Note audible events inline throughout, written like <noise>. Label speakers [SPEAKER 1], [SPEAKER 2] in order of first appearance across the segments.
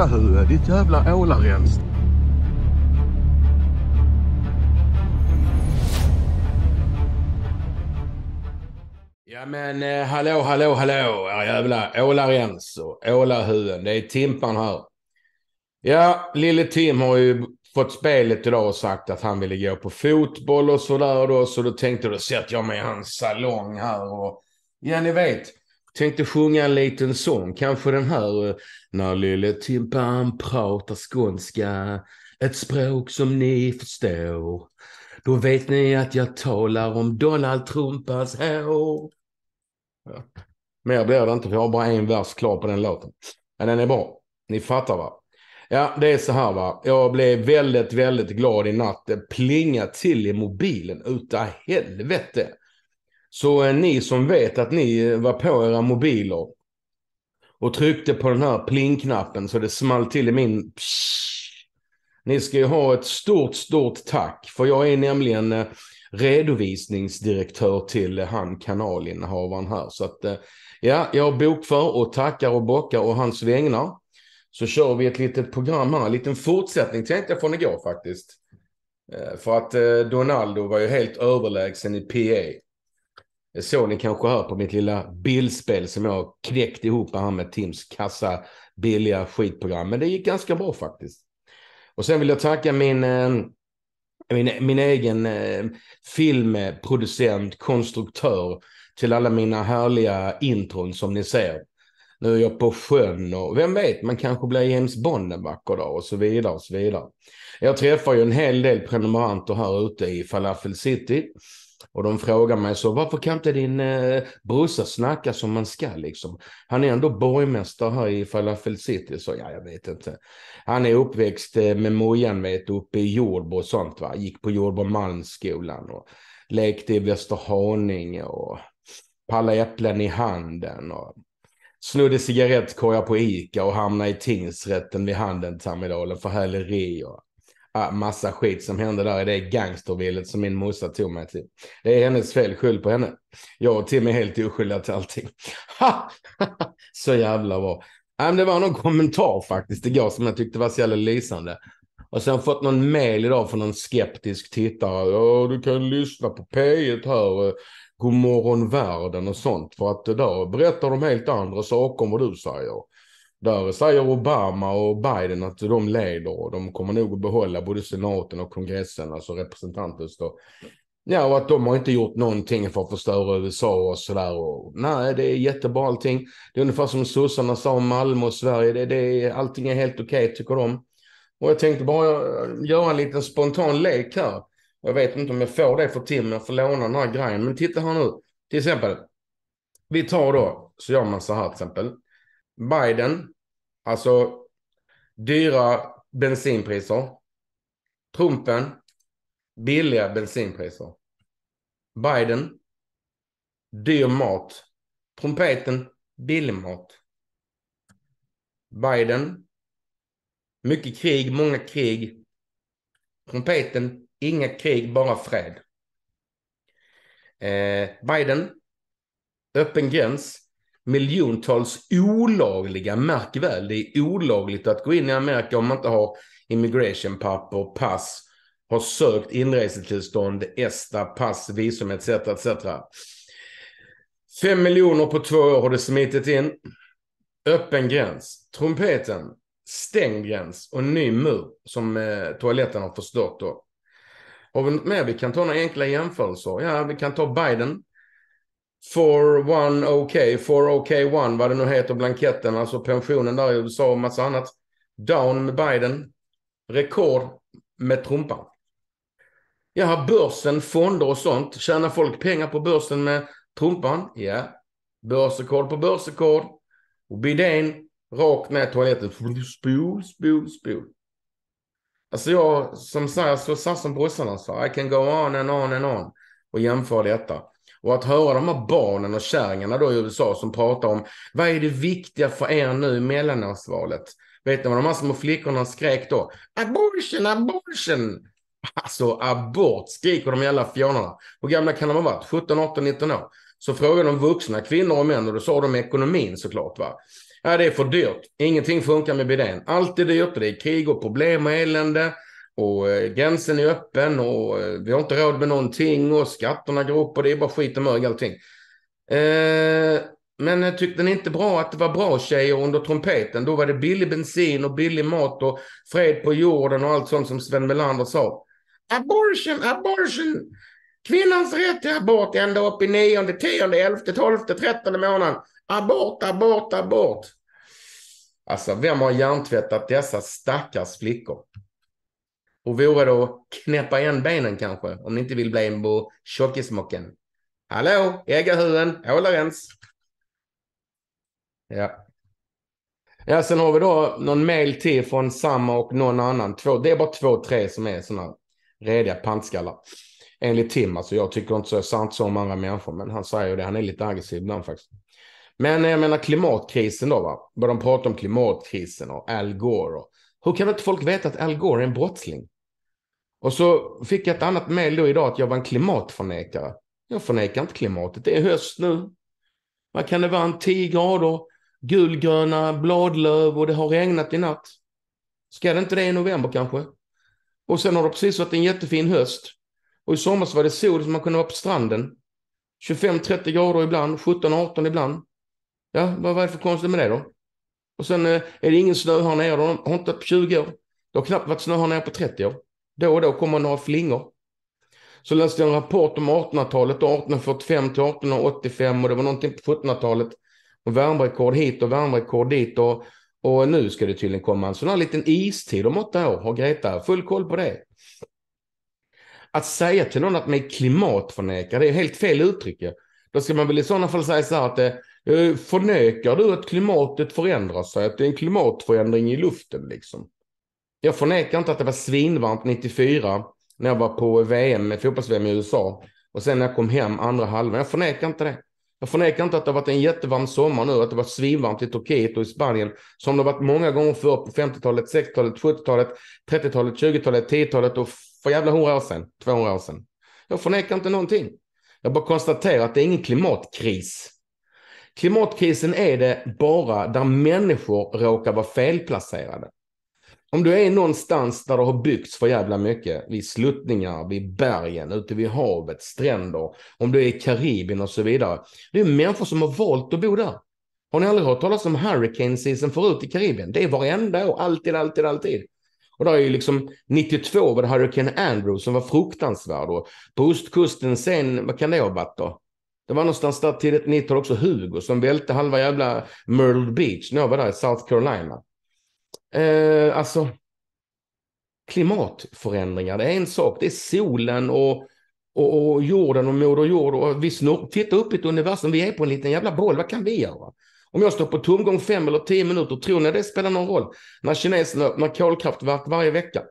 [SPEAKER 1] ålahuvud, ditt jävla ålarens. Ja men eh, hallå, hallå, hallå, era jävla ålarens och ålahuvuden. Det är Timpan här. Ja, lille Tim har ju fått spelet idag och sagt att han ville gå på fotboll och sådär då. Så då tänkte jag, då sätter jag mig i hans salong här och ja, ni vet Tänkte sjunga en liten sång, kanske den här. Eh, När lille Timpan pratar skånska, ett språk som ni förstår. Då vet ni att jag talar om Donald Trumpas hår. Ja. Mer blir det inte, för jag har bara en vers klar på den låten. Men den är bra. Ni fattar va? Ja, det är så här va. Jag blev väldigt, väldigt glad i natt. Det plingade till i mobilen utav helvete. Så eh, ni som vet att ni eh, var på era mobiler och tryckte på den här plingknappen så det small till i min... Ni ska ju ha ett stort, stort tack. För jag är nämligen eh, redovisningsdirektör till han kanalinnehavaren här. Så att ja, jag bokför och tackar och bockar och hans vägnar. Så kör vi ett litet program här, en liten fortsättning tänkte jag från igår faktiskt. För att Donaldo var ju helt överlägsen i PA. Eh, så ni kanske hör på mitt lilla bildspel som jag knäckt ihop här med Tims kassa billiga skitprogram. Men det gick ganska bra faktiskt. Och sen vill jag tacka min, eh, min, min egen eh, filmproducent, konstruktör till alla mina härliga intron som ni ser. Nu är jag på sjön och vem vet, man kanske blir James Bond en vacker dag och så vidare och så vidare. Jag träffar ju en hel del prenumeranter här ute i Falafel City. Och de frågar mig så, varför kan inte din eh, brorsa snacka som man ska liksom? Han är ändå borgmästare här i Falafel City. Så ja, jag vet inte. Han är uppväxt eh, med Mojan vet uppe i Jordbro och sånt va. Gick på Jordbro Malmskolan och lekte i Västerhaninge och palla äpplen i handen. Och snodde cigarettkorgar på Ica och hamnade i tingsrätten vid handen Tamidalen för häleri. Och Ah, massa skit som hände där i det gangstervillet som min morsa tog mig till. Det är hennes fel, skyll på henne. Jag och Tim är helt oskyldiga till allting. <laughs> så jävla bra. Ah, det var någon kommentar faktiskt igår som jag tyckte var så jävla lysande. Och sen fått någon mail idag från någon skeptisk tittare. Ja, du kan lyssna på P1 här. Eh, God morgon världen och sånt. För att där berättar de helt andra saker om vad du säger. Där säger Obama och Biden att de leder och de kommer nog att behålla både senaten och kongressen, alltså representanthuset. Ja, och att de har inte gjort någonting för att förstöra USA och sådär. Nej, det är jättebra allting. Det är ungefär som sossarna sa om Malmö och Sverige. Det, det, allting är helt okej, okay, tycker de. Och jag tänkte bara eh, göra en liten spontan lek här. Jag vet inte om jag får det för timmen, jag får låna den här grejen. Men titta här nu. Till exempel, vi tar då, så gör man så här till exempel. Biden, alltså dyra bensinpriser. Trumpen, billiga bensinpriser. Biden, dyr mat. Trumpeten, billig mat. Biden, mycket krig, många krig. Trumpeten, inga krig, bara fred. Eh, Biden, öppen gräns miljontals olagliga, märk väl, det är olagligt att gå in i Amerika om man inte har immigrationpapper, pass, har sökt inresetillstånd, ESTA, pass, visum etc. etc. Fem miljoner på två år har det smitit in. Öppen gräns, trumpeten, stängd gräns och ny mur som eh, toaletten har förstört då. Har vi något mer? Vi kan ta några enkla jämförelser. Ja, vi kan ta Biden. For one OK, for ok one, vad det nu heter, blanketten, alltså pensionen där i USA och massa annat. Down med Biden. Rekord med Trumpan. Jag har börsen, fonder och sånt. Tjänar folk pengar på börsen med Trumpan? Ja. Yeah. Börsrekord på börsrekord. Och Bidén rakt ner i toaletten. Spol, spol, spol. Alltså jag som säger, så satt som brorsarna alltså. sa, I can go on and on and on och jämför detta. Och att höra de här barnen och kärringarna då i USA som pratar om vad är det viktiga för er nu i mellanårsvalet? Vet ni vad de här små flickorna skrek då? Abortion, abortion! Alltså abort skriker de jävla fjonarna. Hur gamla kan de ha varit? 17, 18, 19 år? Så frågade de vuxna kvinnor och män och då sa de ekonomin såklart. Va? Ja, det är för dyrt. Ingenting funkar med bidén. Allt är dyrt och det är krig och problem och elände. Och eh, gränsen är öppen och eh, vi har inte råd med någonting och skatterna går upp och det är bara skit och mög allting. Eh, men tyckte ni inte bra att det var bra tjejer under trumpeten? Då var det billig bensin och billig mat och fred på jorden och allt sånt som Sven Melander sa. Abortion, abortion! Kvinnans rätt till abort ända upp i nionde, tionde, elfte, tolfte, trettonde månaden. Abort, abort, abort. Alltså, vem har hjärntvättat dessa stackars flickor? Hur vore det att knäppa igen benen kanske, om ni inte vill bli en på tjockismocken. Hallå, Eggahuven, Ålarens. Ja. Ja, sen har vi då någon mail till från samma och någon annan. Två, det är bara två, tre som är sådana rediga pantskallar. Enligt Tim, alltså jag tycker inte så sant som andra människor, men han säger ju det. Han är lite aggressiv ibland faktiskt. Men eh, jag menar klimatkrisen då, va? Vad de pratar om klimatkrisen och Al Gore. Och... Hur kan inte folk veta att Al Gore är en brottsling? Och så fick jag ett annat mejl då idag att jag var en klimatförnekare. Jag förnekar inte klimatet. Det är höst nu. Vad kan det vara? En 10 grader, gulgröna bladlöv och det har regnat i natt. Ska det inte det i november kanske? Och sen har det precis varit en jättefin höst. Och i somras var det sol så man kunde vara på stranden. 25-30 grader ibland, 17-18 ibland. Ja, vad var det för konstigt med det då? Och sen eh, är det ingen snö här nere, Det har inte varit på 20 år. Det har knappt varit snö här nere på 30 år. Då och då kommer några flingor. Så läste jag en rapport om 1800-talet, 1845 till 1885 och det var någonting på 1700-talet. Och värmerekord hit och värmerekord dit. Och, och nu ska det tydligen komma en sån här liten istid om åtta år. Har Greta full koll på det? Att säga till någon att man är klimatförnekare, det är helt fel uttryck. Då ska man väl i sådana fall säga så här att eh, förnekar du att klimatet förändrar sig, att det är en klimatförändring i luften liksom. Jag förnekar inte att det var svinvarmt 94 när jag var på VM, fotbolls-VM i USA. Och sen när jag kom hem andra halvan. Jag förnekar inte det. Jag förnekar inte att det har varit en jättevarm sommar nu, att det var svinvarmt i Turkiet och i Spanien, som det har varit många gånger förr på 50-talet, 60-talet, 70-talet, 30-talet, 20-talet, 10-talet och för jävla hundra år sedan, 200 år sedan. Jag förnekar inte någonting. Jag bara konstaterar att det är ingen klimatkris. Klimatkrisen är det bara där människor råkar vara felplacerade. Om du är någonstans där det har byggts för jävla mycket, vid sluttningar, vid bergen, ute vid havet, stränder, om du är i Karibien och så vidare. Det är människor som har valt att bo där. Har ni aldrig hört talas om hurricane season förut i Karibien? Det är varenda år, alltid, alltid, alltid. Och där är ju liksom 92 var det Hurricane Andrew som var fruktansvärd och på ostkusten sen, vad kan det ha varit då? Det var någonstans där tidigt 90-tal också Hugo som välte halva jävla Myrtle Beach när jag var där i South Carolina. Eh, alltså, klimatförändringar, det är en sak. Det är solen och, och, och jorden och moder jord. Och vi snor, tittar upp i ett universum, vi är på en liten jävla boll, vad kan vi göra? Om jag står på tomgång fem eller tio minuter, tror ni det spelar någon roll? När kineserna öppnar kolkraftverk varje vecka.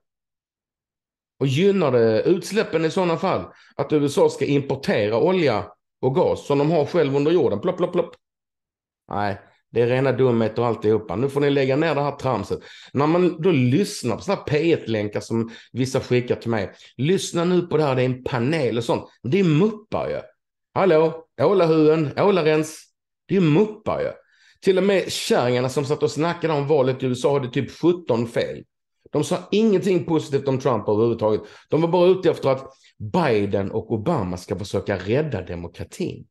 [SPEAKER 1] Och gynnar det utsläppen i sådana fall att USA ska importera olja och gas som de har själv under jorden? Plopp, plopp, plopp. Nej, det är rena dumheter och alltihopa. Nu får ni lägga ner det här tramset. När man då lyssnar på sådana här P1-länkar som vissa skickar till mig. Lyssna nu på det här, det är en panel och sånt. Det är muppar ju. Hallå, Ålahuen, Ålarens. Det är muppar ju. Till och med kärringarna som satt och snackade om valet i USA hade typ 17 fel. De sa ingenting positivt om Trump överhuvudtaget. De var bara ute efter att Biden och Obama ska försöka rädda demokratin.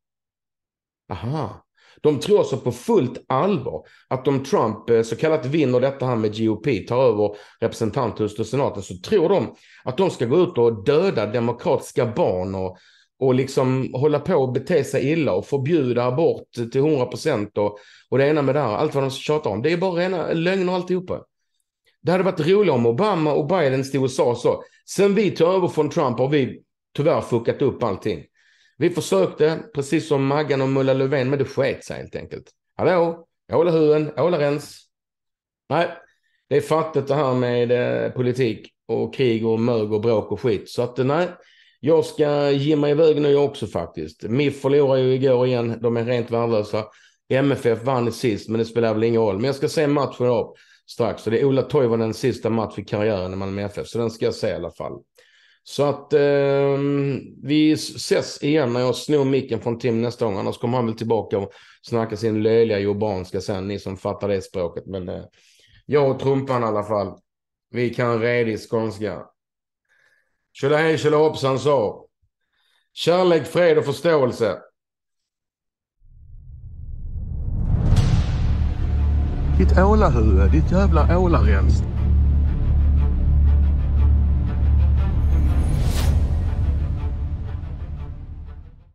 [SPEAKER 1] Aha, de tror alltså på fullt allvar att om Trump eh, så kallat vinner detta här med GOP, tar över representanthuset och senaten, så tror de att de ska gå ut och döda demokratiska barn och, och liksom hålla på och bete sig illa och förbjuda abort till 100 procent och, och det ena med det här, allt vad de tjatar om. Det är bara rena lögner alltihopa. Det hade varit roligare om Obama och Biden stod och sa så. Sen vi tog över från Trump har vi tyvärr fuckat upp allting. Vi försökte, precis som Maggan och Mulla Löfven, men det sket sig helt enkelt. Hallå, Ålahuen, Ålarens. Nej, det är fattigt det här med eh, politik och krig och mög och bråk och skit. Så att eh, nej, jag ska ge mig iväg nu också faktiskt. MIF förlorade ju igår igen, de är rent värdelösa. MFF vann sist, men det spelar väl ingen roll. Men jag ska se matchen upp strax. Så det är Ola Toivonens sista match i karriären i Malmö FF, så den ska jag se i alla fall. Så att eh, vi ses igen när jag snor micken från Tim nästa gång. Annars kommer han väl tillbaka och snacka sin löjliga jorbanska sen, ni som fattar det språket. Men eh, jag och Trumpan i alla fall, vi kan redig skånska. Tjolahej tjolahoppsan sa. Kärlek, fred och förståelse. Ditt ålahuvud, ditt jävla ålarens.